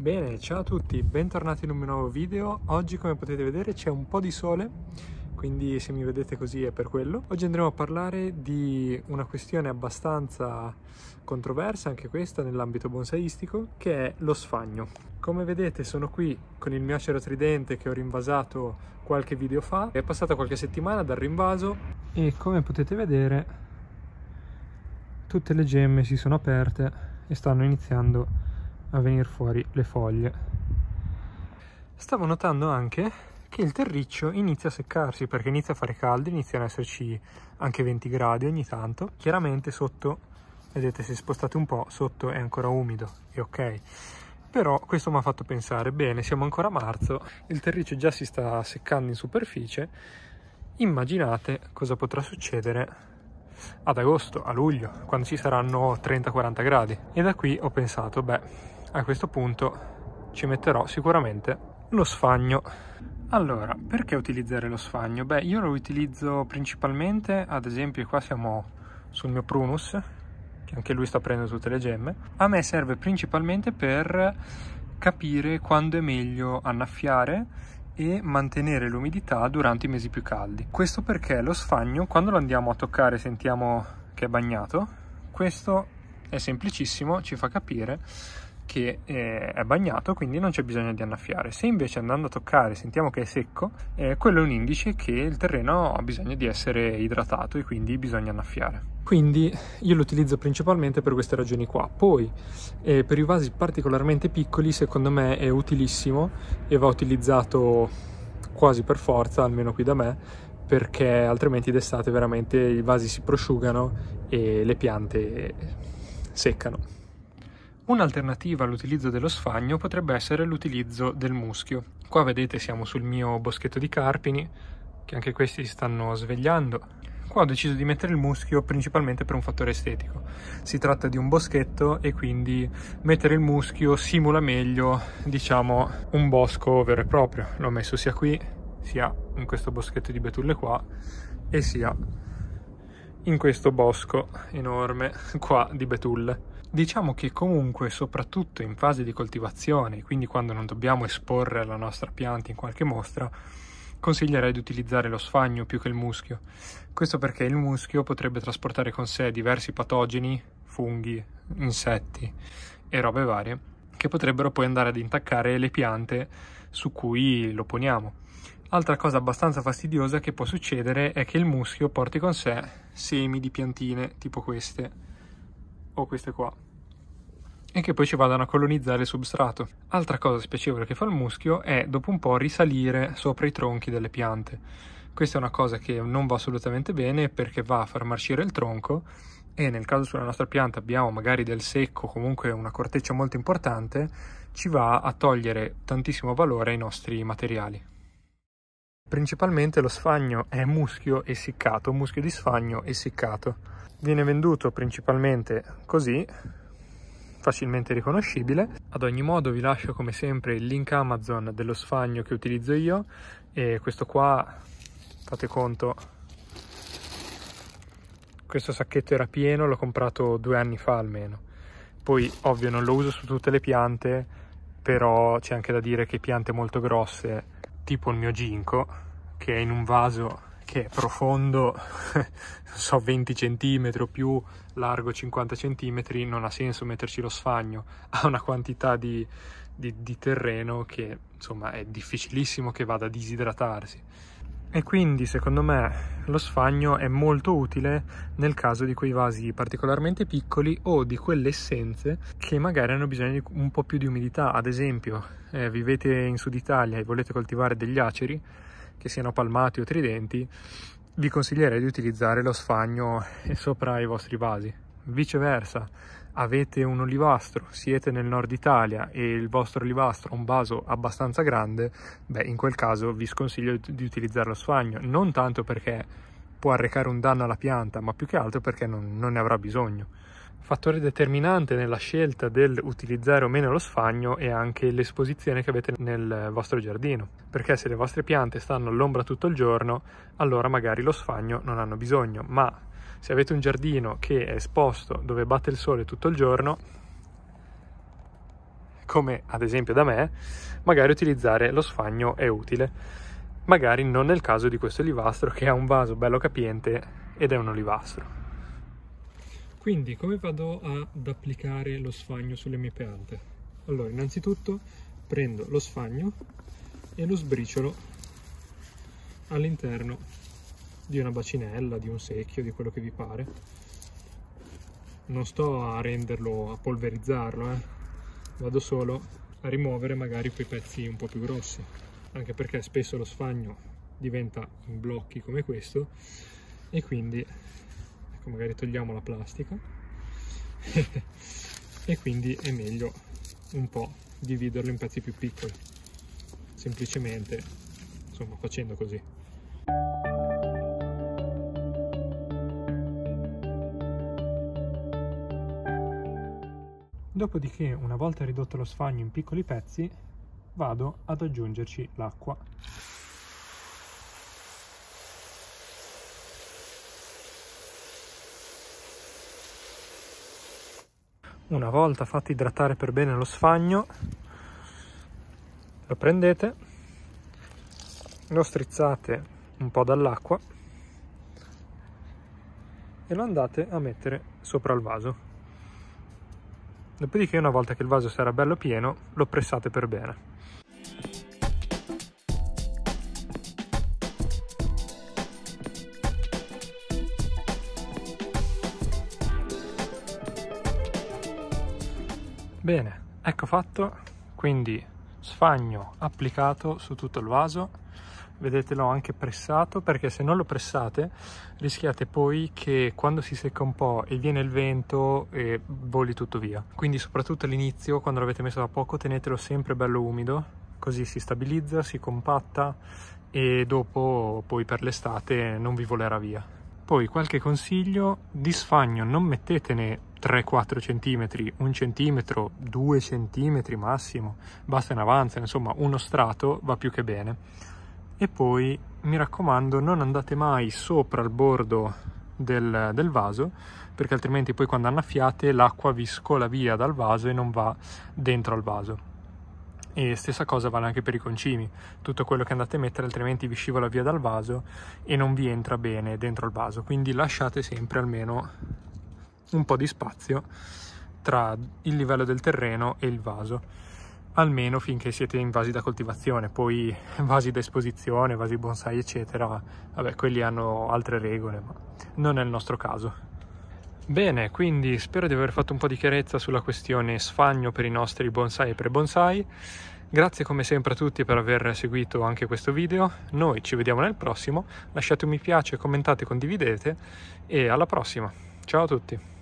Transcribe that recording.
Bene, ciao a tutti, bentornati in un nuovo video. Oggi come potete vedere c'è un po' di sole, quindi se mi vedete così è per quello. Oggi andremo a parlare di una questione abbastanza controversa, anche questa nell'ambito bonsaiistico, che è lo sfagno. Come vedete sono qui con il mio acero tridente che ho rinvasato qualche video fa. È passata qualche settimana dal rinvaso e come potete vedere tutte le gemme si sono aperte e stanno iniziando a a venire fuori le foglie. Stavo notando anche che il terriccio inizia a seccarsi perché inizia a fare caldo, iniziano ad esserci anche 20 gradi ogni tanto. Chiaramente sotto, vedete se spostate un po', sotto è ancora umido, e ok. Però questo mi ha fatto pensare, bene, siamo ancora a marzo, il terriccio già si sta seccando in superficie, immaginate cosa potrà succedere ad agosto, a luglio, quando ci saranno 30-40 gradi. E da qui ho pensato, beh, a questo punto ci metterò sicuramente lo sfagno allora perché utilizzare lo sfagno beh io lo utilizzo principalmente ad esempio qua siamo sul mio prunus che anche lui sta prendendo tutte le gemme a me serve principalmente per capire quando è meglio annaffiare e mantenere l'umidità durante i mesi più caldi. Questo perché lo sfagno, quando lo andiamo a toccare sentiamo che è bagnato, questo è semplicissimo, ci fa capire che eh, è bagnato, quindi non c'è bisogno di annaffiare. Se invece andando a toccare sentiamo che è secco, eh, quello è un indice che il terreno ha bisogno di essere idratato e quindi bisogna annaffiare. Quindi io lo utilizzo principalmente per queste ragioni qua. Poi eh, per i vasi particolarmente piccoli secondo me è utilissimo e va utilizzato quasi per forza, almeno qui da me, perché altrimenti d'estate veramente i vasi si prosciugano e le piante seccano. Un'alternativa all'utilizzo dello sfagno potrebbe essere l'utilizzo del muschio. Qua vedete siamo sul mio boschetto di carpini, che anche questi si stanno svegliando. Qua ho deciso di mettere il muschio principalmente per un fattore estetico. Si tratta di un boschetto e quindi mettere il muschio simula meglio, diciamo, un bosco vero e proprio. L'ho messo sia qui, sia in questo boschetto di betulle qua, e sia in questo bosco enorme qua di betulle. Diciamo che comunque, soprattutto in fase di coltivazione, quindi quando non dobbiamo esporre la nostra pianta in qualche mostra, consiglierei di utilizzare lo sfagno più che il muschio. Questo perché il muschio potrebbe trasportare con sé diversi patogeni, funghi, insetti e robe varie, che potrebbero poi andare ad intaccare le piante su cui lo poniamo. Altra cosa abbastanza fastidiosa che può succedere è che il muschio porti con sé semi di piantine tipo queste o queste qua e che poi ci vadano a colonizzare il substrato. Altra cosa spiacevole che fa il muschio è dopo un po' risalire sopra i tronchi delle piante. Questa è una cosa che non va assolutamente bene perché va a far marcire il tronco e nel caso sulla nostra pianta abbiamo magari del secco, comunque una corteccia molto importante, ci va a togliere tantissimo valore ai nostri materiali. Principalmente lo sfagno è muschio essiccato, muschio di sfagno essiccato. Viene venduto principalmente così, facilmente riconoscibile. Ad ogni modo vi lascio come sempre il link Amazon dello sfagno che utilizzo io e questo qua, fate conto, questo sacchetto era pieno, l'ho comprato due anni fa almeno. Poi ovvio non lo uso su tutte le piante, però c'è anche da dire che piante molto grosse tipo il mio ginkgo che è in un vaso che è profondo, non so, 20 cm più, largo 50 cm, non ha senso metterci lo sfagno, ha una quantità di, di, di terreno che insomma è difficilissimo che vada a disidratarsi e quindi secondo me lo sfagno è molto utile nel caso di quei vasi particolarmente piccoli o di quelle essenze che magari hanno bisogno di un po' più di umidità. Ad esempio, eh, vivete in Sud Italia e volete coltivare degli aceri, che siano palmati o tridenti, vi consiglierei di utilizzare lo sfagno sopra i vostri vasi. Viceversa, avete un olivastro, siete nel nord Italia e il vostro olivastro ha un vaso abbastanza grande, beh, in quel caso vi sconsiglio di utilizzare lo sfagno, non tanto perché può arrecare un danno alla pianta, ma più che altro perché non, non ne avrà bisogno. Fattore determinante nella scelta del utilizzare o meno lo sfagno è anche l'esposizione che avete nel vostro giardino, perché se le vostre piante stanno all'ombra tutto il giorno, allora magari lo sfagno non hanno bisogno, ma se avete un giardino che è esposto dove batte il sole tutto il giorno, come ad esempio da me, magari utilizzare lo sfagno è utile. Magari non nel caso di questo olivastro che ha un vaso bello capiente ed è un olivastro. Quindi come vado ad applicare lo sfagno sulle mie piante? Allora, innanzitutto prendo lo sfagno e lo sbriciolo all'interno di una bacinella, di un secchio, di quello che vi pare. Non sto a renderlo, a polverizzarlo, eh. vado solo a rimuovere magari quei pezzi un po' più grossi, anche perché spesso lo sfagno diventa in blocchi come questo e quindi ecco magari togliamo la plastica e quindi è meglio un po' dividerlo in pezzi più piccoli semplicemente insomma facendo così Dopodiché, una volta ridotto lo sfagno in piccoli pezzi, vado ad aggiungerci l'acqua. Una volta fatto idratare per bene lo sfagno, lo prendete, lo strizzate un po' dall'acqua e lo andate a mettere sopra il vaso. Dopodiché una volta che il vaso sarà bello pieno lo pressate per bene. Bene, ecco fatto, quindi sfagno applicato su tutto il vaso vedete l'ho anche pressato perché se non lo pressate rischiate poi che quando si secca un po' e viene il vento e eh, voli tutto via quindi soprattutto all'inizio quando l'avete messo da poco tenetelo sempre bello umido così si stabilizza, si compatta e dopo poi per l'estate non vi volerà via poi qualche consiglio di sfagno non mettetene 3-4 cm, 1 cm, 2 cm massimo basta in avanza insomma uno strato va più che bene e poi mi raccomando non andate mai sopra il bordo del, del vaso perché altrimenti poi quando annaffiate l'acqua vi scola via dal vaso e non va dentro al vaso e stessa cosa vale anche per i concimi tutto quello che andate a mettere altrimenti vi scivola via dal vaso e non vi entra bene dentro il vaso quindi lasciate sempre almeno un po' di spazio tra il livello del terreno e il vaso almeno finché siete in vasi da coltivazione, poi vasi da esposizione, vasi bonsai eccetera, vabbè quelli hanno altre regole, ma non è il nostro caso. Bene, quindi spero di aver fatto un po' di chiarezza sulla questione sfagno per i nostri bonsai e pre-bonsai. Grazie come sempre a tutti per aver seguito anche questo video, noi ci vediamo nel prossimo, lasciate un mi piace, commentate, condividete e alla prossima. Ciao a tutti!